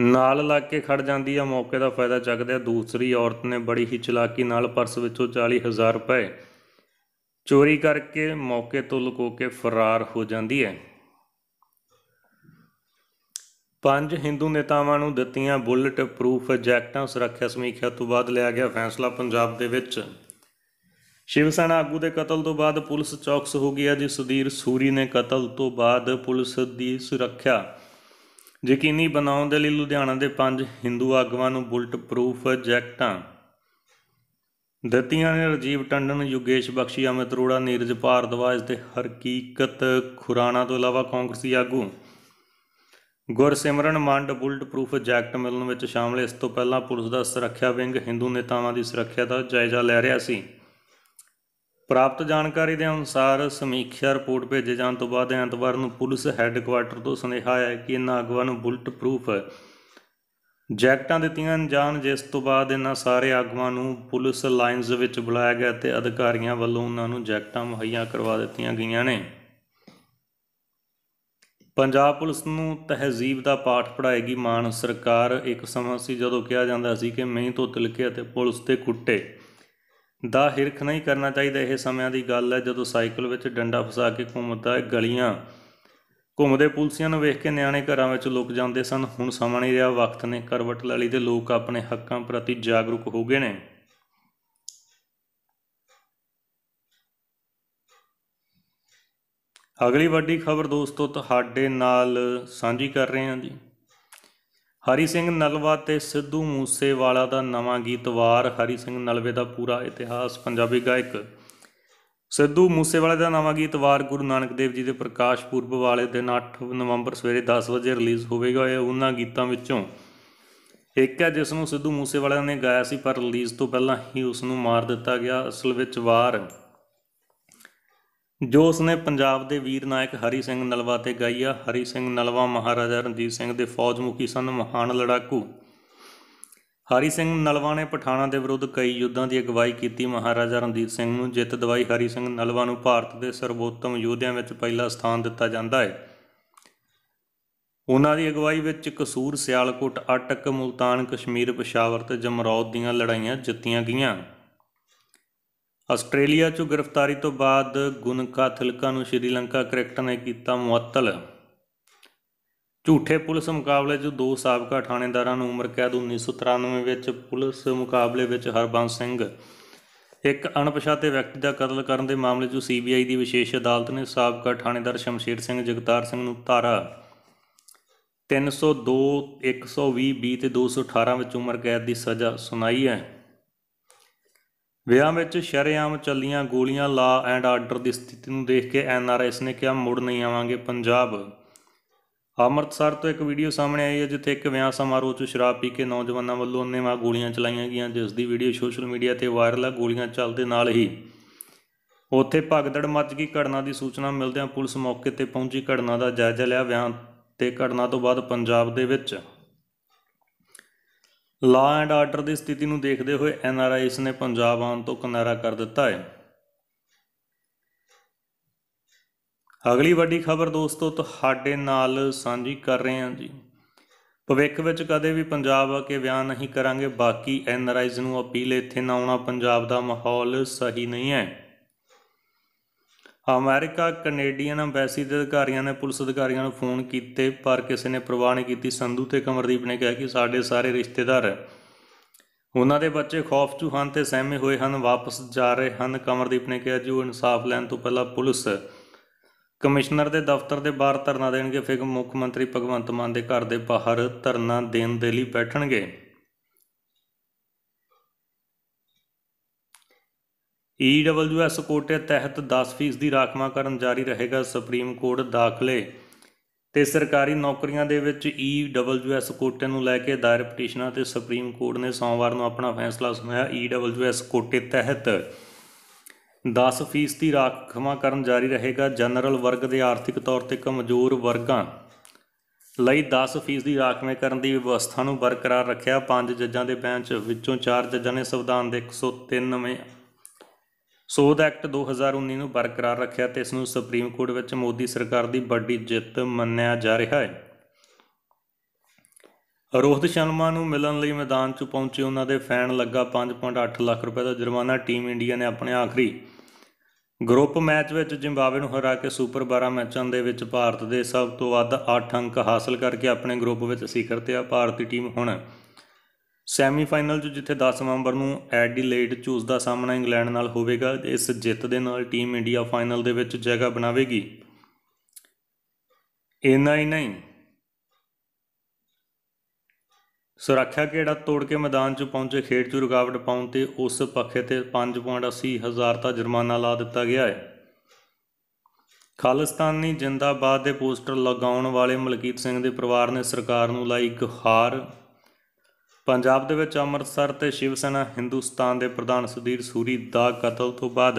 Speaker 1: ਨਾਲ ਲੱਗ ਕੇ ਖੜ ਜਾਂਦੀ ਆ ਮੌਕੇ ਦਾ ਫਾਇਦਾ ਚੱਕਦੇ ਆ ਦੂਸਰੀ ਔਰਤ ਨੇ ਬੜੀ ਹੀ ਚਲਾਕੀ ਨਾਲ ਪਰਸ ਵਿੱਚੋਂ 40000 ਰੁਪਏ ਚੋਰੀ ਕਰਕੇ ਮੌਕੇ ਤੋਂ ਲੁਕੋ ਕੇ ਫਰਾਰ ਹੋ ਜਾਂਦੀ ਹੈ ਪੰਜ ਹਿੰਦੂ ਨੇਤਾਵਾਂ ਨੂੰ ਦਿੱਤੀਆਂ ਬੁਲਟ ਪ੍ਰੂਫ ਜੈਕਟਾਂ ਸੁਰੱਖਿਆ ਸਮੀਖਿਆ ਤੋਂ ਬਾਅਦ ਲਿਆ ਗਿਆ ਫੈਸਲਾ ਪੰਜਾਬ ਦੇ ਵਿੱਚ ਸ਼ਿਵ ਸੈਨਾ ਆਗੂ ਦੇ ਕਤਲ ਤੋਂ ਬਾਅਦ ਪੁਲਿਸ ਚੌਕਸ ਹੋ ਗਈ ਹੈ ਜੀ ਸੁਧੀਰ ਸੂਰੀ ਨੇ ਕਤਲ ਤੋਂ ਬਾਅਦ ਪੁਲਿਸ ਦੀ ਸੁਰੱਖਿਆ ਯਕੀਨੀ ਬਣਾਉਣ ਦੇ ਲਈ ਲੁਧਿਆਣਾ ਦੇ ਪੰਜ ਹਿੰਦੂ ਆਗੂਆਂ ਨੂੰ ਬੁਲਟ ਪ੍ਰੂਫ ਜੈਕਟਾਂ ਦਿੱਤੀਆਂ ਨੇ ਰਜੀਵ ਟੰਡਨ ਯੁਗੇਸ਼ ਬਖਸ਼ੀ ਅਮਿਤ ਰੋੜਾ ਨੀਰਜ ਭਾਰਦਵਾਜ ਤੇ ਹਰਕੀਕਤ ਖੁਰਾਣਾ ਤੋਂ ਇਲਾਵਾ ਕਾਂਗਰਸੀ ਆਗੂ Gursimran Mand bulletproof jacket ਮਿਲਣ ਵਿੱਚ ਸ਼ਾਮਲ ਇਸ ਤੋਂ ਪਹਿਲਾਂ ਪੁਲਿਸ ਦਾ ਸੁਰੱਖਿਆ ਵਿੰਗ ਹਿੰਦੂ ਨੇਤਾਵਾਂ ਦੀ ਸੁਰੱਖਿਆ ਦਾ ਜਾਇਜ਼ਾ ਲੈ ਰਿਹਾ ਸੀ ਪ੍ਰਾਪਤ ਜਾਣਕਾਰੀ ਦੇ ਅਨੁਸਾਰ ਸਮੀਖਿਆ ਰਿਪੋਰਟ ਭੇਜੇ ਜਾਣ ਤੋਂ ਬਾਅਦ ਐਤਵਾਰ ਨੂੰ ਪੁਲਿਸ ਹੈੱਡਕੁਆਰਟਰ ਤੋਂ ਸੁਨੇਹਾ ਆਇਆ ਕਿ ਇਹਨਾਂ ਅਗਵਾਂ ਨੂੰ ਬੁਲਟ ਪ੍ਰੂਫ ਜੈਕਟਾਂ ਦਿੱਤੀਆਂ ਜਾਣ ਜਿਸ ਤੋਂ ਬਾਅਦ ਇਹਨਾਂ ਸਾਰੇ ਆਗੂਆਂ ਨੂੰ ਪੁਲਿਸ ਲਾਈਨਜ਼ ਵਿੱਚ ਬੁਲਾਇਆ ਗਿਆ ਤੇ ਅਧਿਕਾਰੀਆਂ ਵੱਲੋਂ ਉਹਨਾਂ ਨੂੰ ਜੈਕਟਾਂ ਮੁਹੱਈਆ ਕਰਵਾ ਦਿੱਤੀਆਂ ਗਈਆਂ ਨੇ ਪੰਜਾਬ ਪੁਲਿਸ ਨੂੰ ਤਹਿਜ਼ੀਬ ਦਾ ਪਾਠ ਪੜਾਏਗੀ ਮਾਨ ਸਰਕਾਰ ਇੱਕ ਸਮਾਂ ਸੀ ਜਦੋਂ ਕਿਹਾ ਜਾਂਦਾ ਸੀ ਕਿ ਮੈਂ ਤੋਂ ਤਿਲਕੇ ਅਤੇ ਪੁਲਿਸ ਤੇ ਕੁੱਟੇ ਦਾ ਹਿਰਖ ਨਹੀਂ ਕਰਨਾ ਚਾਹੀਦਾ ਇਹ ਸਮਿਆਂ ਦੀ ਗੱਲ ਹੈ ਜਦੋਂ ਸਾਈਕਲ ਵਿੱਚ ਡੰਡਾ ਫਸਾ ਕੇ ਘੁੰਮਦਾ ਹੈ ਗਲੀਆਂ ਘੁੰਮਦੇ ਪੁਲਸੀਆਂ ਨੂੰ ਵੇਖ ਕੇ ਨਿਆਣੇ ਘਰਾਂ ਵਿੱਚ ਲੁਕ ਜਾਂਦੇ ਸਨ ਹੁਣ ਸਮਾਂ ਨਹੀਂ ਰਿਹਾ ਵਕਤ ਨੇ ਕਰਵਟ ਲੈ ਲਈ ਤੇ ਲੋਕ ਆਪਣੇ ਹੱਕਾਂ ਪ੍ਰਤੀ ਜਾਗਰੂਕ ਹੋ ਗਏ ਨੇ ਅਗਲੀ ਵੱਡੀ ਖਬਰ ਦੋਸਤੋ ਤੁਹਾਡੇ ਨਾਲ ਸਾਂਝੀ ਕਰ ਰਹੇ ਹਾਂ ਜੀ ਹਰੀ ਸਿੰਘ ਨਲਵਾ ਤੇ ਸਿੱਧੂ ਮੂਸੇਵਾਲਾ ਦਾ ਨਵਾਂ ਗੀਤ ਵਾਰ ਹਰੀ ਸਿੰਘ ਨਲਵੇ ਦਾ ਪੂਰਾ ਇਤਿਹਾਸ ਪੰਜਾਬੀ ਗਾਇਕ ਸਿੱਧੂ ਮੂਸੇਵਾਲੇ ਦਾ ਨਵਾਂ ਗੀਤ ਵਾਰ ਗੁਰੂ ਨਾਨਕ ਦੇਵ ਜੀ ਦੇ ਪ੍ਰਕਾਸ਼ ਪੁਰਬ ਵਾਲੇ ਦਿਨ 8 ਨਵੰਬਰ ਸਵੇਰੇ 10 ਵਜੇ ਰਿਲੀਜ਼ ਹੋਵੇਗਾ ਇਹ ਉਹਨਾਂ ਗੀਤਾਂ ਵਿੱਚੋਂ ਇੱਕ ਹੈ ਜਿਸ ਨੂੰ ਸਿੱਧੂ ਮੂਸੇਵਾਲਾ ਨੇ ਗਾਇਆ ਸੀ ਪਰ ਰਿਲੀਜ਼ ਤੋਂ ਪਹਿਲਾਂ ਹੀ ਉਸ ਨੂੰ ਮਾਰ ਦਿੱਤਾ ਗਿਆ ਅਸਲ ਵਿੱਚ ਵਾਰ ਜੋ ਉਸਨੇ ਪੰਜਾਬ ਦੇ ਵੀਰ ਨਾਇਕ ਹਰੀ ਸਿੰਘ ਨਲਵਾ ਤੇ ਗਾਇਆ ਹਰੀ ਸਿੰਘ ਨਲਵਾ ਮਹਾਰਾਜਾ ਰਣਜੀਤ ਸਿੰਘ ਦੇ ਫੌਜ ਮੁਖੀ ਸਨ ਮਹਾਨ ਲੜਾਕੂ ਹਰੀ ਸਿੰਘ ਨਲਵਾ ਨੇ ਪਠਾਣਾ ਦੇ ਵਿਰੁੱਧ ਕਈ ਯੁੱਧਾਂ ਦੀ ਅਗਵਾਈ ਕੀਤੀ ਮਹਾਰਾਜਾ ਰਣਜੀਤ ਸਿੰਘ ਨੂੰ ਜਿੱਤ ਦਵਾਈ ਹਰੀ ਸਿੰਘ ਨਲਵਾ ਨੂੰ ਭਾਰਤ ਦੇ ਸਰਵੋਤਮ ਯੋਧਿਆਂ ਵਿੱਚ ਪਹਿਲਾ ਸਥਾਨ ਦਿੱਤਾ ਜਾਂਦਾ ਹੈ ਉਹਨਾਂ ਦੀ ਅਗਵਾਈ ਵਿੱਚ ਕਸੂਰ ਸਿਆਲਕੋਟ ਅਟਕ ਮੁਲਤਾਨ ਕਸ਼ਮੀਰ ਪਸ਼ਾਵਰ ਤੇ ਜਮਰੌਦ ਦੀਆਂ ਲੜਾਈਆਂ ਜਿੱਤੀਆਂ ਗਈਆਂ ਆਸਟ੍ਰੇਲੀਆ 'ਚੋਂ ਗ੍ਰਿਫਤਾਰੀ ਤੋਂ ਬਾਅਦ ਗੁਨਕਾ ਥਿਲਕਾ ਨੂੰ ਸ਼੍ਰੀਲੰਕਾ ਕ੍ਰਿਕਟ ਨੇ ਕੀਤਾ ਮੁਅੱਤਲ ਝੂਠੇ ਪੁਲਿਸ ਮੁਕਾਬਲੇ 'ਚ ਦੋ ਸਾਬਕਾ ਥਾਣੇਦਾਰਾਂ ਨੂੰ ਉਮਰ ਕੈਦ 1993 ਵਿੱਚ ਪੁਲਿਸ ਮੁਕਾਬਲੇ ਵਿੱਚ ਹਰਬੰਸ ਸਿੰਘ ਇੱਕ ਅਣਪਛਾਤੇ ਵਿਅਕਤੀ ਦਾ ਕਤਲ ਕਰਨ ਦੇ ਮਾਮਲੇ 'ਚ ਸੀਬੀਆਈ ਦੀ ਵਿਸ਼ੇਸ਼ ਅਦਾਲਤ ਨੇ ਸਾਬਕਾ ਥਾਣੇਦਾਰ ਸ਼ਮਸ਼ੀਰ ਸਿੰਘ ਜਗਤਾਰ ਸਿੰਘ ਨੂੰ ਧਾਰਾ 302 120 ਬੀ ਤੇ 218 ਵਿੱਚ ਉਮਰ ਕੈਦ ਦੀ ਸਜ਼ਾ ਸੁਣਾਈ ਹੈ ਵਿਆਹ ਵਿੱਚ ਸ਼ਰਿਆਮ ਚੱਲੀਆਂ ਗੋਲੀਆਂ ਲਾ ਐਂਡ ਆਰਡਰ ਦੀ ਸਥਿਤੀ ਨੂੰ ਦੇਖ ਕੇ ਐਨਆਰਐਸ ਨੇ ਕਿਹਾ ਮੁੜ ਨਹੀਂ ਆਵਾਂਗੇ ਪੰਜਾਬ ਅੰਮ੍ਰਿਤਸਰ ਤੋਂ ਇੱਕ ਵੀਡੀਓ ਸਾਹਮਣੇ ਆਈ ਹੈ ਜਿੱਥੇ ਇੱਕ ਵਿਆਹ ਸਮਾਰੋਹ 'ਚ ਸ਼ਰਾਬ ਪੀ ਕੇ ਨੌਜਵਾਨਾਂ ਵੱਲੋਂ ਅੰਨੇਵਾਹ ਗੋਲੀਆਂ ਚਲਾਈਆਂ ਗਈਆਂ ਜਿਸ ਦੀ ਵੀਡੀਓ ਸੋਸ਼ਲ ਮੀਡੀਆ ਤੇ ਵਾਇਰਲ ਹੈ ਗੋਲੀਆਂ ਚੱਲਦੇ ਨਾਲ ਹੀ ਉੱਥੇ ਭਗਦੜ ਮੱਚ ਗਈ ਘਟਨਾ ਦੀ ਸੂਚਨਾ ਮਿਲਦਿਆਂ ਪੁਲਿਸ ਮੌਕੇ ਤੇ ਪਹੁੰਚੀ ਘਟਨਾ ਦਾ ਜਾਇਜ਼ਾ ਲਿਆ ਵਿਆਹ ਤੇ ਘਟਨਾ ਤੋਂ ਬਾਅਦ ਪੰਜਾਬ ਦੇ ਵਿੱਚ ਲਾ ਐਂਡ ਆਰਡਰ ਦੀ ਸਥਿਤੀ ਨੂੰ ਦੇਖਦੇ ਹੋਏ ਐਨ ਆਰ ਇਸ ਨੇ ਪੰਜਾਬ ਆਉਣ ਤੋਂ ਕਿਨਾਰਾ ਕਰ ਦਿੱਤਾ ਹੈ ਅਗਲੀ ਵੱਡੀ ਖਬਰ ਦੋਸਤੋ ਤੁਹਾਡੇ ਨਾਲ ਸਾਂਝੀ ਕਰ ਰਹੇ ਹਾਂ ਜੀ ਭਵਿੱਖ ਵਿੱਚ ਕਦੇ ਵੀ ਪੰਜਾਬ ਆ ਕੇ ਬਿਆਨ ਨਹੀਂ ਕਰਾਂਗੇ ਬਾਕੀ ਐਨ ਆਰ ਆਈਸ ਨੂੰ ਅਪੀਲ ਇੱਥੇ ਨਾ ਆਉਣਾ ਪੰਜਾਬ ਦਾ ਮਾਹੌਲ ਸਹੀ ਨਹੀਂ ਹੈ ਅਮਰੀਕਾ ਕੈਨੇਡੀਅਨ ਅੰਬੈਸੀ ਦੇ ਅਧਿਕਾਰੀਆਂ ਨੇ ਪੁਲਿਸ ਅਧਿਕਾਰੀਆਂ ਨੂੰ ਫੋਨ ਕੀਤੇ ਪਰ ਕਿਸੇ ਨੇ ਪ੍ਰਵਾਹ ਨਹੀਂ ਕੀਤੀ ਸੰਧੂ ਤੇ ਕਮਰਦੀਪ ਨੇ ਕਿਹਾ ਕਿ ਸਾਡੇ ਸਾਰੇ ਰਿਸ਼ਤੇਦਾਰ ਉਹਨਾਂ ਦੇ ਬੱਚੇ ਚੂ ਹਨ ਤੇ ਸਹਿਮੇ ਹੋਏ ਹਨ ਵਾਪਸ ਜਾ ਰਹੇ ਹਨ ਕਮਰਦੀਪ ਨੇ ਕਿਹਾ ਜੀ ਉਹ ਇਨਸਾਫ ਲੈਣ ਤੋਂ ਪਹਿਲਾਂ ਪੁਲਿਸ ਕਮਿਸ਼ਨਰ ਦੇ ਦਫ਼ਤਰ ਦੇ ਬਾਹਰ ਧਰਨਾ ਦੇਣਗੇ ਫਿਰ ਮੁੱਖ ਮੰਤਰੀ ਭਗਵੰਤ ਮਾਨ ਦੇ ਘਰ ਦੇ ਬਾਹਰ ਧਰਨਾ ਦੇਣ ਦੇ ਲਈ ਬੈਠਣਗੇ ਈਡਬਲਯੂਐਸ e ਕੋਟੇ ਤਹਿਤ 10% ਦੀ ਰਾਖਵਾਂਕਰਨ ਜਾਰੀ ਰਹੇਗਾ ਸੁਪਰੀਮ ਕੋਰਟ ਦਾਖਲੇ ਤੇ ਸਰਕਾਰੀ ਨੌਕਰੀਆਂ ਦੇ ਵਿੱਚ ਈਡਬਲਯੂਐਸ e ਕੋਟੇ ਨੂੰ ਲੈ ਕੇ ਦਾਇਰ ਪਟੀਸ਼ਨਾਂ ਤੇ ਸੁਪਰੀਮ ਕੋਰਟ ਨੇ ਸੋਮਵਾਰ ਨੂੰ ਆਪਣਾ ਫੈਸਲਾ ਸੁਣਾਇਆ ਈਡਬਲਯੂਐਸ e ਕੋਟੇ ਤਹਿਤ 10% ਦੀ ਰਾਖਵਾਂਕਰਨ ਜਾਰੀ ਰਹੇਗਾ ਜਨਰਲ ਵਰਗ ਦੇ ਆਰਥਿਕ ਤੌਰ ਤੇ ਕਮਜ਼ੋਰ ਵਰਗਾਂ ਲਈ 10% ਦੀ ਰਾਖਵੇਂ ਕਰਨ ਦੀ ਵਿਵਸਥਾ ਨੂੰ ਬਰਕਰਾਰ ਰੱਖਿਆ ਪੰਜ ਜੱਜਾਂ ਦੇ ਬੈਂਚ ਵਿੱਚੋਂ ਚਾਰ ਜੱਜਾਂ ਨੇ ਸੰਵਿਧਾਨ ਦੇ 103ਵੇਂ ਸੋਧ ਐਕਟ 2019 ਨੂੰ ਬਰਕਰਾਰ ਰੱਖਿਆ ਤੇ ਇਸ ਨੂੰ ਸੁਪਰੀਮ ਕੋਰਟ ਵਿੱਚ ਮੋਦੀ ਸਰਕਾਰ ਦੀ ਵੱਡੀ ਜਿੱਤ ਮੰਨਿਆ ਜਾ ਰਿਹਾ ਹੈ ਰੋਹਿਤ ਸ਼ਰਮਾ ਨੂੰ ਮਿਲਣ ਲਈ ਮੈਦਾਨ 'ਚ ਪਹੁੰਚੇ ਉਹਨਾਂ ਦੇ ਫੈਨ ਲੱਗਾ 5.8 ਲੱਖ ਰੁਪਏ ਦਾ ਜੁਰਮਾਨਾ ਟੀਮ ਇੰਡੀਆ ਨੇ ਆਪਣੇ ਆਖਰੀ ਗਰੁੱਪ ਮੈਚ ਵਿੱਚ ਜ਼ਿੰਬਾਬਵੇ ਨੂੰ ਹਰਾ ਕੇ ਸੁਪਰ 12 ਮੈਚਾਂ ਦੇ ਵਿੱਚ ਭਾਰਤ ਦੇ ਸਭ ਤੋਂ ਵੱਧ 8 ਅੰਕ ਹਾਸਲ ਕਰਕੇ ਆਪਣੇ ਗਰੁੱਪ ਵਿੱਚ ਸਿਖਰ ਤੇ ਆ ਭਾਰਤੀ ਟੀਮ ਹੁਣ ਸੈਮੀਫਾਈਨਲ 'ਚ ਜਿੱਥੇ 10 ਨਵੰਬਰ ਨੂੰ ਐਡੀਲੇਡ ਚੂਸ ਦਾ ਸਾਹਮਣਾ ਇੰਗਲੈਂਡ ਨਾਲ ਹੋਵੇਗਾ ਇਸ ਜਿੱਤ ਦੇ ਨਾਲ ਟੀਮ ਇੰਡੀਆ ਫਾਈਨਲ ਦੇ ਵਿੱਚ ਜਗ੍ਹਾ ਬਣਾਵੇਗੀ ਇੰਨਾ ਹੀ ਨਹੀਂ ਸੁਰੱਖਿਆ ਕਿਹੜਾ ਤੋੜ ਕੇ ਮੈਦਾਨ 'ਚ ਪਹੁੰਚੇ ਖੇਡ 'ਚ ਰੁਕਾਵਟ ਪਾਉਣ ਤੇ ਉਸ ਪੱਖੇ ਤੇ 5.80 ਹਜ਼ਾਰ ਦਾ ਜੁਰਮਾਨਾ ਲਾ ਦਿੱਤਾ ਗਿਆ ਹੈ ਖਾਲਿਸਤਾਨੀ ਜਿੰਦਾਬਾਦ ਦੇ ਪੋਸਟਰ ਲਗਾਉਣ ਵਾਲੇ ਮਲਕੀਤ ਸਿੰਘ ਦੇ ਪਰਿਵਾਰ ਨੇ ਸਰਕਾਰ ਨੂੰ ਲਾਈ ਗੁਹਾਰ ਹਾਰ ਪੰਜਾਬ ਦੇ ਵਿੱਚ ਅੰਮ੍ਰਿਤਸਰ ਤੇ ਸ਼ਿਵ ਸੈਨਾ ਹਿੰਦੁਸਤਾਨ ਦੇ ਪ੍ਰਧਾਨ ਸੁਧੀਰ ਸੂਰੀ ਦਾ ਕਤਲ ਤੋਂ ਬਾਅਦ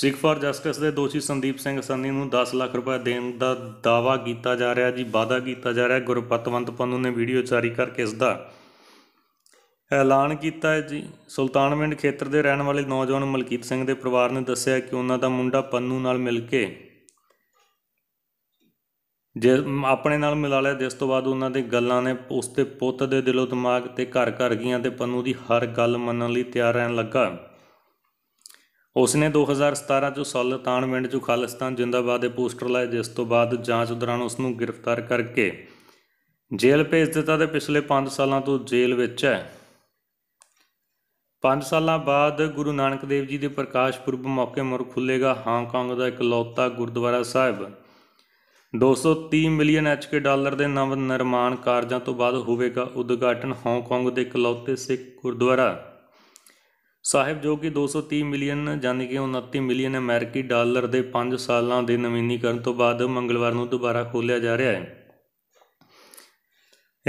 Speaker 1: ਸਿੱਖ ਫਾਰ ਜਸਟਿਸ ਦੇ ਦੋਸ਼ੀ ਸੰਦੀਪ ਸਿੰਘ ਸੰਨੀ ਨੂੰ 10 ਲੱਖ ਰੁਪਏ ਦੇਣ ਦਾ ਦਾਵਾ ਕੀਤਾ ਜਾ ਰਿਹਾ ਜੀ ਵਾਦਾ ਕੀਤਾ ਜਾ ਰਿਹਾ ਗੁਰਪਤਵੰਤ ਪੰਨੂ ਨੇ ਵੀਡੀਓ ਜਾਰੀ ਕਰਕੇ ਇਸ ਦਾ ਐਲਾਨ ਕੀਤਾ ਹੈ ਜੀ ਸੁਲਤਾਨਵਿੰਡ ਖੇਤਰ ਦੇ ਰਹਿਣ ਵਾਲੇ ਨੌਜਵਾਨ ਮਲਕੀਤ ਸਿੰਘ ਦੇ ਪਰਿਵਾਰ ਨੇ ਦੱਸਿਆ ਕਿ ਉਹਨਾਂ ਦਾ ਮੁੰਡਾ ਪੰਨੂ ਨਾਲ ਮਿਲ ਕੇ ਜੇ ਆਪਣੇ ਨਾਲ ਮਿਲਾ ਲਿਆ ਜਿਸ ਤੋਂ ਬਾਅਦ ਉਹਨਾਂ ਦੇ ਗੱਲਾਂ ਨੇ ਉਸ ਤੇ ਪੁੱਤ ਦੇ ਦਿਲੋਂ ਦਿਮਾਗ ਤੇ ਘਰ ਘਰ ਗਈਆਂ ਤੇ ਪੰਨੂ ਦੀ ਹਰ ਗੱਲ ਮੰਨਣ ਲਈ ਤਿਆਰ ਰਹਿਣ ਲੱਗਾ ਉਸਨੇ 2017 ਚ ਸੁਲਤਾਨ ਵਿੰਡ ਚ ਖਾਲਿਸਤਾਨ ਜਿੰਦਾਬਾਦ ਦੇ ਪੋਸਟਰ ਲਾਏ ਜਿਸ ਤੋਂ ਬਾਅਦ ਜਾਂਚ ਦੌਰਾਨ ਉਸ ਨੂੰ ਗ੍ਰਿਫਤਾਰ ਕਰਕੇ ਜੇਲ੍ਹ ਭੇਜ ਦਿੱਤਾ ਤੇ ਪਿਛਲੇ 5 ਸਾਲਾਂ ਤੋਂ ਜੇਲ੍ਹ ਵਿੱਚ ਹੈ 5 ਸਾਲਾਂ ਬਾਅਦ ਗੁਰੂ ਨਾਨਕ ਦੇਵ ਜੀ ਦੇ ਪ੍ਰਕਾਸ਼ ਪੁਰਬ ਮੌਕੇ ਮੁਰ ਖੁੱਲੇਗਾ ਹਾਂਗਕਾਂਗ ਦਾ ਇਕਲੌਤਾ Gurdwara Sahib 230 million HK dollar ਦੇ ਨਵ ਨਿਰਮਾਣ ਕਾਰਜਾਂ ਤੋਂ ਬਾਅਦ ਹੋਵੇਗਾ ਉਦਘਾਟਨ ਹਾਂਗਕਾਂਗ ਦੇ ਇਕਲੌਤੇ ਸਿੱਖ ਗੁਰਦੁਆਰਾ ਸਾਹਿਬ ਜੋ ਕਿ 230 ਮਿਲੀਅਨ ਜਾਨੀ ਕਿ 29 ਮਿਲੀਅਨ ਅਮਰੀਕੀ ਡਾਲਰ ਦੇ 5 ਸਾਲਾਂ ਦੇ ਨਵੀਨੀਕਰਨ ਤੋਂ ਬਾਅਦ ਮੰਗਲਵਾਰ ਨੂੰ ਦੁਬਾਰਾ ਖੋਲ੍ਹਿਆ ਜਾ ਰਿਹਾ ਹੈ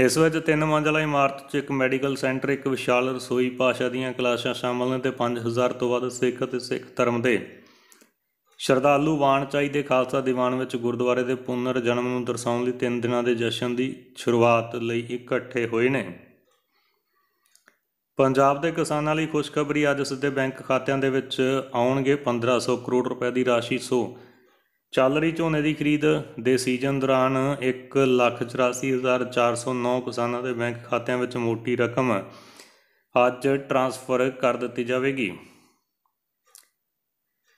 Speaker 1: ਇਸ ਵਿੱਚ ਤਿੰਨ ਮੰਜ਼ਲਾ ਇਮਾਰਤ 'ਚ ਇੱਕ ਮੈਡੀਕਲ ਸੈਂਟਰ ਇੱਕ ਵਿਸ਼ਾਲ ਰਸੋਈ ਪਾਸ਼ਾ ਦੀਆਂ ਕਲਾਸਾਂ ਸ਼ਾਮਲ ਨੇ ਤੇ 5000 ਤੋਂ ਵੱਧ ਸਿੱਖ ਅਤੇ ਸਿੱਖ ਧਰਮ ਦੇ ਸ਼ਰਧਾਲੂ ਵਾਣਚਾਈ ਦੇ ਖਾਲਸਾ ਦੀਵਾਨ ਵਿੱਚ ਗੁਰਦੁਆਰੇ ਦੇ ਪੁਨਰ ਜਨਮ ਨੂੰ ਦਰਸਾਉਣ ਲਈ 3 ਦਿਨਾਂ ਦੇ ਜਸ਼ਨ ਦੀ ਸ਼ੁਰੂਆਤ ਲਈ ਇਕੱਠੇ ਹੋਏ ਨੇ ਪੰਜਾਬ ਦੇ ਕਿਸਾਨਾਂ ਲਈ ਖੁਸ਼ਖਬਰੀ ਅੱਜ ਸਿੱਧੇ ਬੈਂਕ ਖਾਤਿਆਂ ਦੇ ਵਿੱਚ ਆਉਣਗੇ 1500 ਕਰੋੜ ਰੁਪਏ ਦੀ ਰਾਸ਼ੀ ਸੋ ਚੱਲ ਰਹੀ ਝੋਨੇ ਦੀ ਖਰੀਦ ਦੇ ਸੀਜ਼ਨ ਦੌਰਾਨ 184409 ਕਿਸਾਨਾਂ ਦੇ ਬੈਂਕ ਖਾਤਿਆਂ ਵਿੱਚ ਮੋਟੀ ਰਕਮ ਅੱਜ ਟ੍ਰਾਂਸਫਰ ਕਰ ਦਿੱਤੀ ਜਾਵੇਗੀ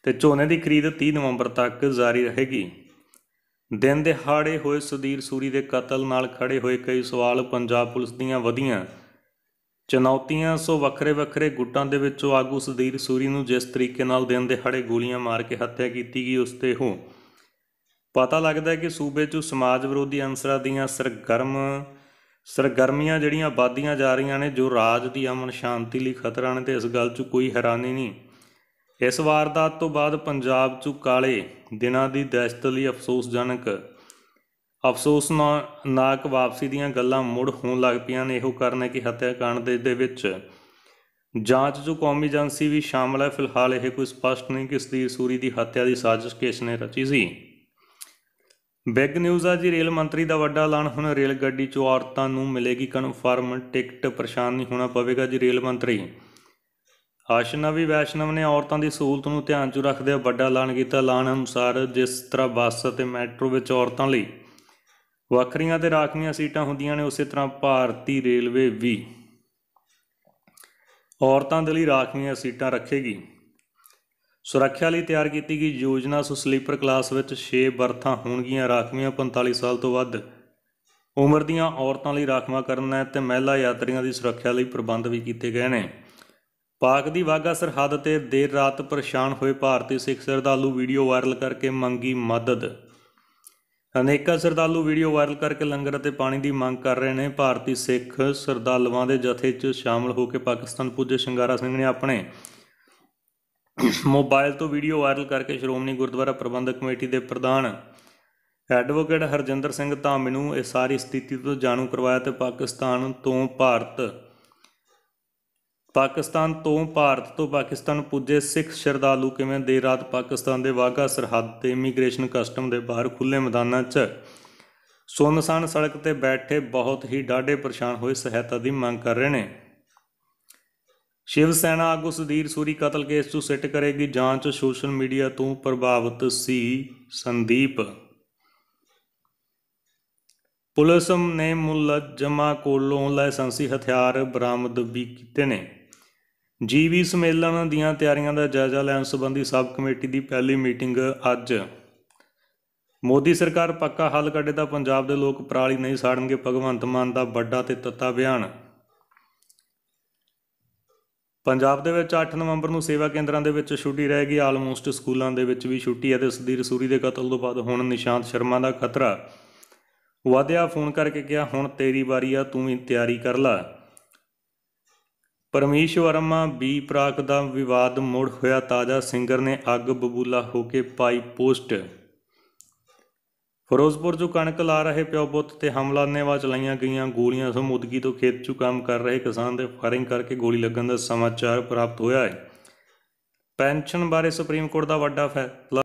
Speaker 1: ਤੇ ਝੋਨੇ ਦੀ ਖਰੀਦ 30 ਨਵੰਬਰ ਤੱਕ ਜਾਰੀ ਰਹੇਗੀ ਦਿਨ ਦੇ ਹਾੜੇ ਹੋਏ ਸੁਦੀਰ ਸੂਰੀ ਦੇ ਕਤਲ ਨਾਲ ਖੜੇ ਹੋਏ ਕਈ ਸਵਾਲ ਪੰਜਾਬ ਪੁਲਿਸ ਦੀਆਂ ਵਧੀਆਂ ਚੁਣੌਤੀਆਂ ਸੋ ਵੱਖਰੇ ਵੱਖਰੇ ਗੁੱਟਾਂ ਦੇ ਵਿੱਚੋਂ ਆਗੂ ਸੁਦੀਰ ਸੂਰੀ ਨੂੰ ਜਿਸ ਤਰੀਕੇ ਨਾਲ ਦਿਨ ਦੇ ਹਾੜੇ ਗੋਲੀਆਂ ਮਾਰ ਕੇ ਹੱਤਿਆ ਕੀਤੀ ਗਈ ਉਸ ਤੇ ਹੋ ਪਤਾ ਲੱਗਦਾ ਹੈ ਕਿ ਸੂਬੇ 'ਚ ਸਮਾਜ ਵਿਰੋਧੀ ਅੰਸਰਾਂ ਦੀਆਂ ਸਰਗਰਮ ਸਰਗਰਮੀਆਂ ਜਿਹੜੀਆਂ ਬਾਦੀਆਂ ਜਾ ਰਹੀਆਂ ਨੇ ਜੋ ਰਾਜ ਦੀ ਅਮਨ ਸ਼ਾਂਤੀ ਲਈ ਖਤਰਾ ਨੇ ਤੇ ਇਸ ਗੱਲ 'ਚ ਕੋਈ ਹੈਰਾਨੀ ਨਹੀਂ ਇਸ ਵਾਰਦਾਤ ਤੋਂ ਬਾਅਦ ਪੰਜਾਬ 'ਚ ਕਾਲੇ ਦਿਨਾਂ ਦੀ ਦਹਿਸ਼ਤ ਲਈ ਅਫਸੋਸਜਨਕ ਅਫਸੋਸਨਾਕ ਵਾਪਸੀ ਦੀਆਂ ਗੱਲਾਂ ਮੁੜ ਹੋਣ ਲੱਗ ਪਈਆਂ ਨੇ ਇਹੋ ਕਾਰਨ ਹੈ ਕਿ ਹੱਤਿਆਕਾਂਡ ਦੇ ਦੇ ਵਿੱਚ ਜਾਂਚ 'ਚ ਕੌਮੀ ਏਜੰਸੀ ਵੀ ਸ਼ਾਮਲ ਹੈ ਫਿਲਹਾਲ ਇਹ ਕੋਈ ਸਪਸ਼ਟ ਨਹੀਂ ਕਿ ਸਦੀਰ ਸੂਰੀ ਦੀ ਹੱਤਿਆ ਦੀ ਸਾਜ਼ਿਸ਼ ਕਿਸ ਨੇ ਰਚੀ ਸੀ ਬਿਗ ਨਿਊਜ਼ ਆ ਜੀ ਰੇਲ ਮੰਤਰੀ ਦਾ ਵੱਡਾ ਐਲਾਨ ਹੁਣ ਰੇਲ ਗੱਡੀ 'ਚ ਔਰਤਾਂ ਨੂੰ ਮਿਲੇਗੀ ਕਨਫਰਮ ਟਿਕਟ ਪਰੇਸ਼ਾਨ ਨਹੀਂ ਹੋਣਾ ਪਵੇਗਾ ਜੀ ਰੇਲ ਮੰਤਰੀ ਆਸ਼ਨਵੀ ਵੈਸ਼ਨਵ ਨੇ ਔਰਤਾਂ ਦੀ ਸਹੂਲਤ ਨੂੰ ਧਿਆਨ 'ਚ ਰੱਖਦੇ ਹੋਏ ਵੱਡਾ ਐਲਾਨ ਕੀਤਾ ਐਲਾਨ ਅਨੁਸਾਰ ਜਿਸ ਤਰ੍ਹਾਂ ਬੱਸ ਅਤੇ ਮੈਟਰੋ ਵਿੱਚ ਔਰਤਾਂ ਲਈ ਵੱਖਰੀਆਂ ਤੇ ਰਾਖਵੀਆਂ ਸੀਟਾਂ ਹੁੰਦੀਆਂ ਨੇ ਉਸੇ ਤਰ੍ਹਾਂ ਭਾਰਤੀ ਰੇਲਵੇ ਵੀ ਔਰਤਾਂ ਦੇ ਲਈ ਰਾਖਵੀਆਂ ਸੀਟਾਂ ਰੱਖੇਗੀ ਸੁਰੱਖਿਆ ਲਈ ਤਿਆਰ ਕੀਤੀ ਗਈ ਯੋਜਨਾ ਸੋ ਸਲੀਪਰ ਕਲਾਸ ਵਿੱਚ 6 ਬਰਥਾਂ ਹੋਣਗੀਆਂ ਰਾਖਵੀਆਂ 45 ਸਾਲ ਤੋਂ ਵੱਧ ਉਮਰ ਦੀਆਂ ਔਰਤਾਂ ਲਈ ਰਾਖਵਾ ਕਰਨਾ ਹੈ ਤੇ ਮਹਿਲਾ ਯਾਤਰੀਆਂ ਦੀ ਸੁਰੱਖਿਆ ਲਈ ਪ੍ਰਬੰਧ ਵੀ ਕੀਤੇ ਗਏ ਨੇ ਪਾਕ ਦੀ ਵਾਗਾ ਸਰਹੱਦ ਤੇ ਦੇਰ ਰਾਤ ਪਰੇਸ਼ਾਨ ਹੋਏ ਭਾਰਤੀ ਸਿੱਖ ਸਰਦਾਲੂ ਵੀਡੀਓ ਵਾਇਰਲ ਕਰਕੇ ਮੰਗੀ ਮਦਦ ਅਨੇਕਾਂ ਸਰਦਾਲੂ ਵੀਡੀਓ ਵਾਇਰਲ ਕਰਕੇ ਲੰਗਰ ਅਤੇ ਪਾਣੀ ਦੀ ਮੰਗ ਕਰ ਰਹੇ ਨੇ ਭਾਰਤੀ ਸਿੱਖ ਸਰਦਾਲਵਾਂ ਦੇ ਜਥੇ 'ਚ ਸ਼ਾਮਲ ਹੋ ਕੇ ਪਾਕਿਸਤਾਨ ਪੁੱਜੇ ਸ਼ੰਗਾਰਾ ਸਿੰਘ ਨੇ ਆਪਣੇ ਮੋਬਾਈਲ ਤੋਂ ਵੀਡੀਓ ਵਾਇਰਲ ਕਰਕੇ ਸ਼੍ਰੋਮਣੀ ਗੁਰਦੁਆਰਾ ਪ੍ਰਬੰਧਕ ਕਮੇਟੀ ਦੇ ਪ੍ਰਧਾਨ ਐਡਵੋਕੇਟ ਹਰਜਿੰਦਰ ਸਿੰਘ ਧਾਮੀ ਨੂੰ ਇਹ ਸਾਰੀ ਸਥਿਤੀ ਤੋਂ ਜਾਣੂ ਕਰਵਾਇਆ ਤੇ ਪਾਕਿਸਤਾਨ ਤੋਂ ਭਾਰਤ ਪਾਕਿਸਤਾਨ ਤੋਂ ਭਾਰਤ ਤੋਂ ਪਾਕਿਸਤਾਨ ਪੁੱਜੇ ਸਿੱਖ ਸ਼ਰਧਾਲੂ ਕਿਵੇਂ ਦੇਰ ਰਾਤ ਪਾਕਿਸਤਾਨ ਦੇ ਵਾਗਾ ਸਰਹੱਦ ਤੇ ਇਮੀਗ੍ਰੇਸ਼ਨ ਕਸਟਮ ਦੇ ਬਾਹਰ ਖੁੱਲੇ ਮੈਦਾਨਾਂ 'ਚ ਸੁੰਨਸਾਨ ਸੜਕ ਤੇ ਬੈਠੇ ਬਹੁਤ ਹੀ ਡਾਢੇ ਪਰੇਸ਼ਾਨ ਹੋਏ ਸਹਾਇਤਾ ਦੀ ਮੰਗ ਕਰ ਰਹੇ ਨੇ ਸ਼ਿਵ ਸੈਨਾ ਆਗੂ ਸੁਧੀਰ ਸੂਰੀ ਕਤਲ ਕੇਸ 'ਚ ਸਿੱਟ ਕਰੇਗੀ ਜਾਂਚ ਸੋਸ਼ਲ ਮੀਡੀਆ ਤੋਂ ਪ੍ਰਭਾਵਿਤ ਸੀ ਸੰਦੀਪ ਪੁਲਿਸ ਨੇ ਮੁਲਜ਼ਮਾਂ ਕੋਲੋਂ ਲਾਇਸੈਂਸੀ ਹਥਿਆਰ ਬਰਾਮਦ ਵੀ ਕੀਤੇ ਨੇ ਜੀਵੀ ਸੰਮੇਲਨ ਦੀਆਂ ਤਿਆਰੀਆਂ ਦਾ ਜਾਇਜ਼ਾ ਲੈਣ ਸੰਬੰਧੀ ਸਬ ਕਮੇਟੀ ਦੀ ਪਹਿਲੀ ਮੀਟਿੰਗ ਅੱਜ ਮੋਦੀ ਸਰਕਾਰ ਪੱਕਾ ਹੱਲ ਕੱਢੇ ਤਾਂ ਪੰਜਾਬ ਦੇ ਲੋਕ ਪਰਾਲੀ ਨਹੀਂ ਸਾੜਨਗੇ ਭਗਵੰਤ ਮਾਨ ਦਾ ਵੱਡਾ ਤੇ ਤੱਤਾ ਬਿਆਨ ਪੰਜਾਬ ਦੇ ਵਿੱਚ 8 ਨਵੰਬਰ ਨੂੰ ਸੇਵਾ ਕੇਂਦਰਾਂ ਦੇ ਵਿੱਚ ਛੁੱਟੀ ਰਹੇਗੀ ਆਲਮੋਸਟ ਸਕੂਲਾਂ ਦੇ ਵਿੱਚ ਵੀ ਛੁੱਟੀ ਹੈ ਤੇ ਸਦੀਰ ਸੂਰੀ ਦੇ ਕਤਲ ਤੋਂ ਬਾਅਦ ਹੁਣ ਨਿਸ਼ਾਂਤ ਸ਼ਰਮਾ ਦਾ ਖਤਰਾ ਵਾਦਿਆ ਫੋਨ ਕਰਕੇ ਕਿਹਾ ਹੁਣ ਤੇਰੀ ਵਾਰੀ ਆ ਤੂੰ ਵੀ ਤਿਆਰੀ ਕਰ ਲੈ ਪਰਮੇਸ਼ਵਰਮਾ ਬੀ ਪ੍ਰਾਕ ਦਾ ਵਿਵਾਦ ਮੁੜ ਹੋਇਆ ਤਾਜ਼ਾ ਸਿੰਗਰ ਨੇ ਅੱਗ ਬਬੂਲਾ ਹੋ ਕੇ ਪਾਈ ਪੋਸਟ ਫਿਰੋਜ਼ਪੁਰ ਜੋ ਕਣਕ ਲਾ ਰਹੇ ਪਿਓ ਪੁੱਤ ਤੇ ਹਮਲਾ ਨੇਵਾ ਚਲਾਈਆਂ ਗਈਆਂ ਗੋਲੀਆਂ ਸਮੁਦਗੀ ਤੋਂ ਖੇਤ 'ਚ ਕੰਮ ਕਰ ਰਹੇ ਕਿਸਾਨ ਦੇ ਫਾਇਰਿੰਗ ਕਰਕੇ ਗੋਲੀ ਲੱਗਣ ਦਾ ਸਮਾਚਾਰ ਪ੍ਰਾਪਤ ਹੋਇਆ ਹੈ ਪੈਨਸ਼ਨ ਬਾਰੇ ਸੁਪਰੀਮ ਕੋਰਟ ਦਾ ਵੱਡਾ ਫੈਸਲਾ